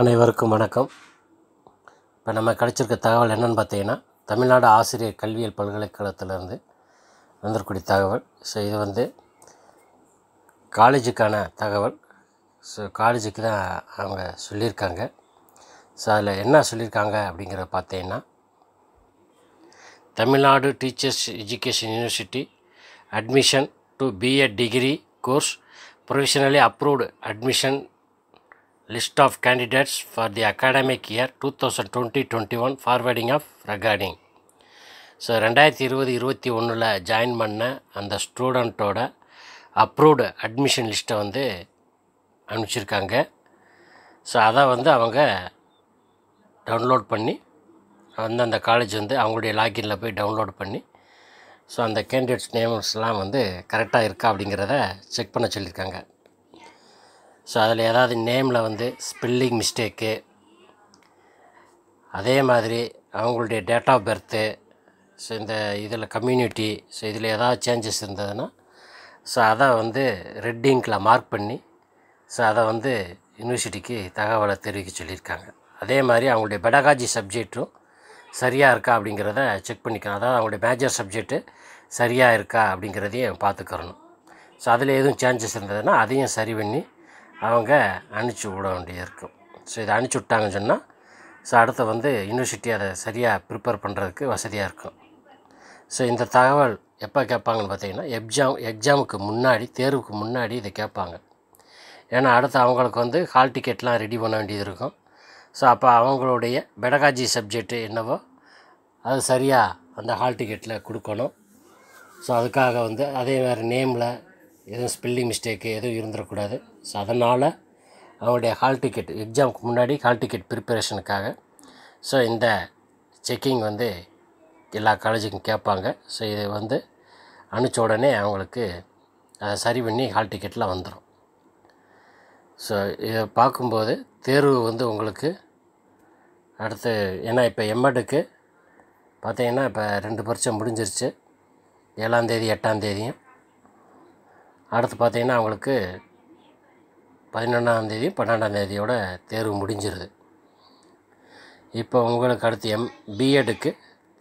அனைவருக்கும் வணக்கம் இப்போ நம்ம கிடச்சிருக்க தகவல் என்னென்னு பார்த்தீங்கன்னா தமிழ்நாடு ஆசிரியர் கல்வியல் பல்கலைக்கழகத்திலேருந்து வந்திருக்கூடிய தகவல் ஸோ இது வந்து காலேஜுக்கான தகவல் ஸோ காலேஜுக்கு தான் அவங்க சொல்லியிருக்காங்க ஸோ அதில் என்ன சொல்லியிருக்காங்க அப்படிங்கிறத பார்த்தீங்கன்னா Tamil Nadu teachers education university admission to BEd degree course provisionally approved admission list of candidates for the academic year two thousand twenty 2020 one forwarding of regarding so ரெண்டாயிரத்தி இருபது இருபத்தி ஒன்றில் ஜாயின் பண்ண அந்த ஸ்டூடெண்ட்டோட அப்ரூவ்டு அட்மிஷன் லிஸ்ட்டை வந்து அனுப்பிச்சிருக்காங்க ஸோ அதை வந்து அவங்க டவுன்லோட் பண்ணி வந்து அந்த காலேஜ் வந்து அவங்களுடைய லாகினில் போய் டவுன்லோட் பண்ணி ஸோ அந்த கேண்டிடேட்ஸ் நேம்ஸ்லாம் வந்து கரெக்டாக இருக்கா அப்படிங்கிறத செக் பண்ண சொல்லியிருக்காங்க ஸோ அதில் ஏதாவது நேமில் வந்து ஸ்பெல்லிங் மிஸ்டேக்கு அதே மாதிரி அவங்களுடைய டேட் ஆஃப் பர்த்து ஸோ இந்த இதில் கம்யூனிட்டி ஸோ இதில் ஏதாவது சேஞ்சஸ் இருந்ததுன்னா ஸோ அதை வந்து ரெட் இங்கில் மார்க் பண்ணி ஸோ அதை வந்து யூனிவர்சிட்டிக்கு தகவலை தெரிவிக்க சொல்லியிருக்காங்க அதே மாதிரி அவங்களுடைய பெடகாஜி சப்ஜெக்டும் சரியாக இருக்கா அப்படிங்கிறத செக் பண்ணிக்கணும் அதாவது அவங்களுடைய மேஜர் சப்ஜெக்ட்டு சரியாக இருக்கா அப்படிங்கிறதையும் பார்த்துக்கிறணும் ஸோ அதில் எதுவும் சேஞ்சஸ் இருந்ததுன்னா அதையும் சரி பண்ணி அவங்க அனுப்பிச்சி விட வேண்டியிருக்கும் ஸோ இதை அனுப்பிச்சி விட்டாங்கன்னு சொன்னால் ஸோ அடுத்து வந்து யூனிவர்சிட்டி அதை சரியாக ப்ரிப்பேர் பண்ணுறதுக்கு வசதியாக இருக்கும் ஸோ இந்த தகவல் எப்போ கேட்பாங்கன்னு பார்த்தீங்கன்னா எக்ஸாம் எக்ஸாமுக்கு முன்னாடி தேர்வுக்கு முன்னாடி இதை கேட்பாங்க ஏன்னா அடுத்து அவங்களுக்கு வந்து ஹால் டிக்கெட்லாம் ரெடி பண்ண வேண்டியது இருக்கும் ஸோ அப்போ அவங்களுடைய பெடகாஜி சப்ஜெக்ட் என்னவோ அது சரியாக அந்த ஹால் டிக்கெட்டில் கொடுக்கணும் ஸோ அதுக்காக வந்து அதே மாதிரி நேமில் எதுவும் ஸ்பெல்லிங் மிஸ்டேக்கு எதுவும் இருந்துடக்கூடாது ஸோ அதனால் அவங்களுடைய ஹால் டிக்கெட் எக்ஸாமுக்கு முன்னாடி ஹால் டிக்கெட் ப்ரிப்பரேஷனுக்காக ஸோ இந்த செக்கிங் வந்து எல்லா காலேஜுக்கும் கேட்பாங்க ஸோ இதை வந்து அனுப்பிச்ச உடனே அவங்களுக்கு அதை சரி பண்ணி ஹால் டிக்கெட்டில் வந்துடும் ஸோ இதை பார்க்கும்போது தேர்வு வந்து உங்களுக்கு அடுத்து ஏன்னா இப்போ எம்எடுக்கு பார்த்தீங்கன்னா இப்போ ரெண்டு பரீட்சை முடிஞ்சிருச்சு ஏழாந்தேதி தேதியும் அடுத்து பார்த்திங்கன்னா அவங்களுக்கு பதினொன்றாந்தேதி பன்னெண்டாந்தேதியோட தேர்வு முடிஞ்சிருது இப்போ உங்களுக்கு அடுத்து எம் பிஎட்டுக்கு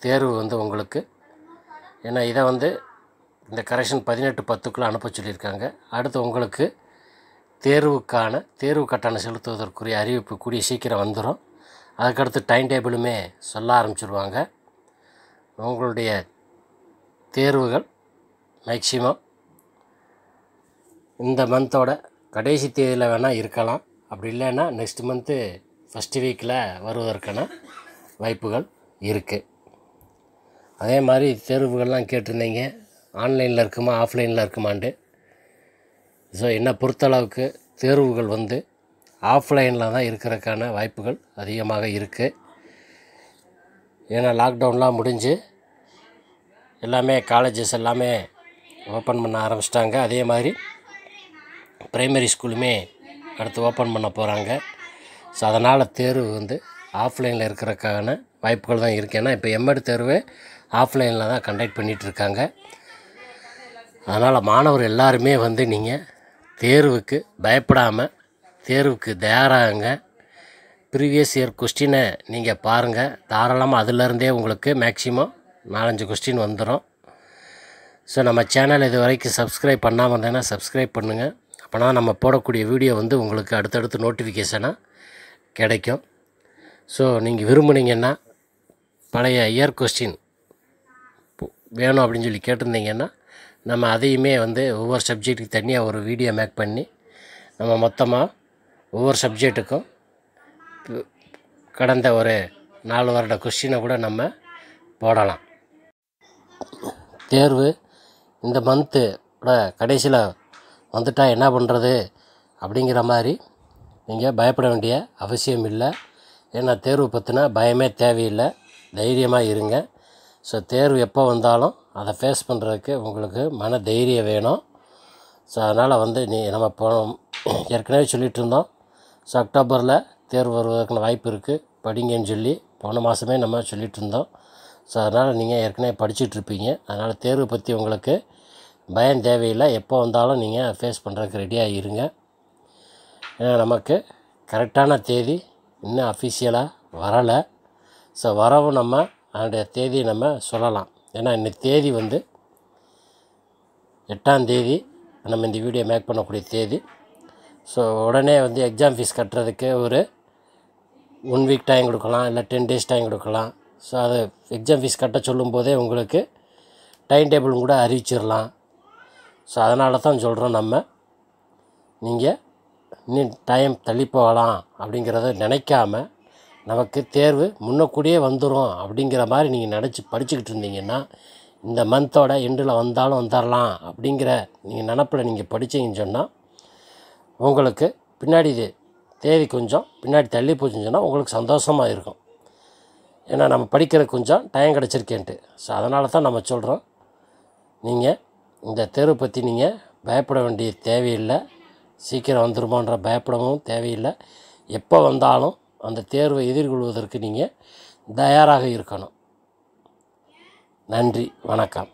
தேர்வு வந்து உங்களுக்கு ஏன்னா இதை வந்து இந்த கரெக்ஷன் பதினெட்டு பத்துக்குள்ளே அனுப்ப சொல்லியிருக்காங்க அடுத்து உங்களுக்கு தேர்வுக்கான தேர்வு கட்டணம் செலுத்துவதற்குரிய அறிவிப்பு கூடிய சீக்கிரம் வந்துடும் அதுக்கடுத்து டைம் டேபிளுமே சொல்ல ஆரம்பிச்சிடுவாங்க உங்களுடைய தேர்வுகள் மேக்சிமம் இந்த மந்தோட கடைசி தேதியில் வேணால் இருக்கலாம் அப்படி இல்லைன்னா நெக்ஸ்ட் மந்த்து ஃபஸ்ட்டு வீக்கில் வருவதற்கான வாய்ப்புகள் இருக்குது அதே மாதிரி தேர்வுகள்லாம் கேட்டிருந்தீங்க ஆன்லைனில் இருக்குமா ஆஃப்லைனில் இருக்குமான்ட்டு ஸோ என்னை பொறுத்தளவுக்கு தேர்வுகள் வந்து ஆஃப்லைனில் தான் இருக்கிறதுக்கான வாய்ப்புகள் அதிகமாக இருக்குது ஏன்னா லாக்டவுன்லாம் முடிஞ்சு எல்லாமே காலேஜஸ் எல்லாமே ஓப்பன் பண்ண ஆரம்பிச்சிட்டாங்க அதே மாதிரி ப்ரைமரி ஸ்கூலுமே அடுத்து ஓப்பன் பண்ண போகிறாங்க ஸோ அதனால் தேர்வு வந்து ஆஃப்லைனில் இருக்கிறக்கான வாய்ப்புகள் தான் இருக்குது ஏன்னா இப்போ எம்எட் தேர்வு ஆஃப்லைனில் தான் கண்டக்ட் பண்ணிகிட்ருக்காங்க அதனால் மாணவர் எல்லாருமே வந்து நீங்கள் தேர்வுக்கு பயப்படாமல் தேர்வுக்கு தயாராகுங்க ப்ரீவியஸ் இயர் கொஸ்டினை நீங்கள் பாருங்கள் தாராளமாக அதிலருந்தே உங்களுக்கு மேக்ஸிமம் நாலஞ்சு கொஸ்டின் வந்துடும் ஸோ நம்ம சேனல் இது வரைக்கும் சப்ஸ்கிரைப் பண்ணாமல் இருந்தேன்னா சப்ஸ்கிரைப் பண்ணுங்கள் அப்போனா நம்ம போடக்கூடிய வீடியோ வந்து உங்களுக்கு அடுத்தடுத்து நோட்டிஃபிகேஷனாக கிடைக்கும் ஸோ நீங்கள் விரும்புனீங்கன்னா பழைய இயர் கொஸ்டின் வேணும் அப்படின்னு சொல்லி கேட்டிருந்தீங்கன்னா நம்ம அதையுமே வந்து ஒவ்வொரு சப்ஜெக்ட்டுக்கு தனியாக ஒரு வீடியோ மேக் பண்ணி நம்ம மொத்தமாக ஒவ்வொரு சப்ஜெக்ட்டுக்கும் கடந்த ஒரு நாலு வருட கொஸ்டினை கூட நம்ம போடலாம் தேர்வு இந்த மந்த்தோட கடைசியில் வந்துட்டால் என்ன பண்ணுறது அப்படிங்கிற மாதிரி நீங்கள் பயப்பட வேண்டிய அவசியம் இல்லை ஏன்னா தேர்வு பற்றினா பயமே தேவையில்லை தைரியமாக இருங்க ஸோ தேர்வு எப்போ வந்தாலும் அதை ஃபேஸ் பண்ணுறதுக்கு உங்களுக்கு மன தைரியம் வேணும் ஸோ அதனால் வந்து நீ நம்ம போனோம் ஏற்கனவே சொல்லிகிட்டு இருந்தோம் ஸோ அக்டோபரில் தேர்வு வருவதற்கான வாய்ப்பு இருக்குது படிங்கன்னு சொல்லி போன மாதமே நம்ம சொல்லிகிட்டு இருந்தோம் ஸோ அதனால் நீங்கள் ஏற்கனவே படிச்சுட்ருப்பீங்க அதனால் தேர்வு பற்றி உங்களுக்கு பயம் தேவையில்லை எப்போ வந்தாலும் நீங்கள் ஃபேஸ் பண்ணுறதுக்கு ரெடியாக இருங்க ஏன்னா நமக்கு கரெக்டான தேதி இன்னும் அஃபிஷியலாக வரலை ஸோ வரவும் நம்ம அதனுடைய தேதியை நம்ம சொல்லலாம் ஏன்னா இன்னைக்கு தேதி வந்து எட்டாம் தேதி நம்ம இந்த வீடியோ மேக் பண்ணக்கூடிய தேதி ஸோ உடனே வந்து எக்ஸாம் ஃபீஸ் கட்டுறதுக்கு ஒரு ஒன் வீக் டைம் கொடுக்கலாம் இல்லை டென் டேஸ் டைம் கொடுக்கலாம் ஸோ அதை எக்ஸாம் ஃபீஸ் கட்ட சொல்லும்போதே உங்களுக்கு டைம் டேபிளும் கூட அறிவிச்சிடலாம் ஸோ அதனால தான் சொல்கிறோம் நம்ம நீங்கள் இன்னும் டைம் தள்ளி போகலாம் அப்படிங்கிறத நினைக்காம நமக்கு தேர்வு முன்னக்கூடியே வந்துடும் அப்படிங்கிற மாதிரி நீங்கள் நினச்சி படிச்சுக்கிட்டு இருந்தீங்கன்னா இந்த மந்தோட எண்டில் வந்தாலும் வந்துடலாம் அப்படிங்கிற நீங்கள் நினப்பில் நீங்கள் படித்தீங்கன்னு சொன்னால் உங்களுக்கு பின்னாடி இது தேதி கொஞ்சம் பின்னாடி தள்ளி போச்சுன்னு சொன்னால் உங்களுக்கு சந்தோஷமாக இருக்கும் ஏன்னா நம்ம படிக்கிற கொஞ்சம் டைம் கிடச்சிருக்கேன்ட்டு ஸோ அதனால தான் நம்ம சொல்கிறோம் நீங்கள் இந்த தெரு பற்றி நீங்கள் பயப்பட வேண்டிய தேவையில்லை சீக்கிரம் வந்துருமான்ற பயப்படவும் தேவையில்லை எப்போ வந்தாலும் அந்த தேர்வை எதிர்கொள்வதற்கு நீங்கள் தயாராக இருக்கணும் நன்றி வணக்கம்